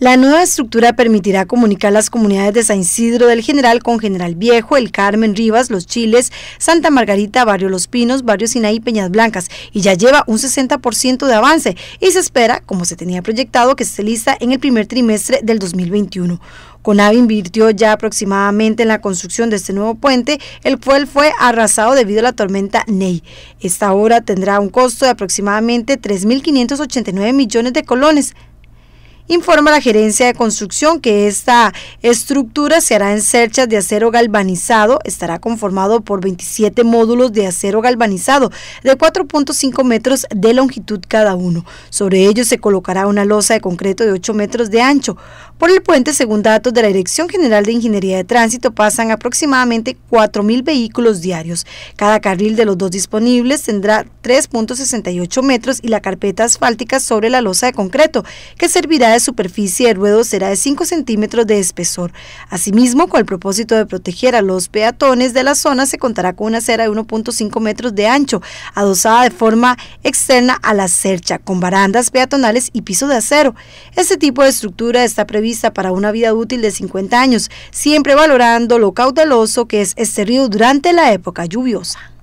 La nueva estructura permitirá comunicar las comunidades de San Isidro del General con General Viejo, El Carmen, Rivas, Los Chiles, Santa Margarita, Barrio Los Pinos, Barrio Sinaí, Peñas Blancas y ya lleva un 60% de avance y se espera, como se tenía proyectado, que esté lista en el primer trimestre del 2021. CONAVE invirtió ya aproximadamente en la construcción de este nuevo puente, el cual fue arrasado debido a la tormenta Ney. Esta obra tendrá un costo de aproximadamente 3.589 millones de colones, Informa la gerencia de construcción que esta estructura se hará en cerchas de acero galvanizado, estará conformado por 27 módulos de acero galvanizado de 4.5 metros de longitud cada uno. Sobre ellos se colocará una losa de concreto de 8 metros de ancho. Por el puente, según datos de la Dirección General de Ingeniería de Tránsito, pasan aproximadamente 4.000 vehículos diarios. Cada carril de los dos disponibles tendrá 3.68 metros y la carpeta asfáltica sobre la losa de concreto, que servirá de superficie del ruedo será de 5 centímetros de espesor. Asimismo, con el propósito de proteger a los peatones de la zona, se contará con una acera de 1.5 metros de ancho, adosada de forma externa a la cercha, con barandas peatonales y piso de acero. Este tipo de estructura está prevista para una vida útil de 50 años, siempre valorando lo cauteloso que es este río durante la época lluviosa.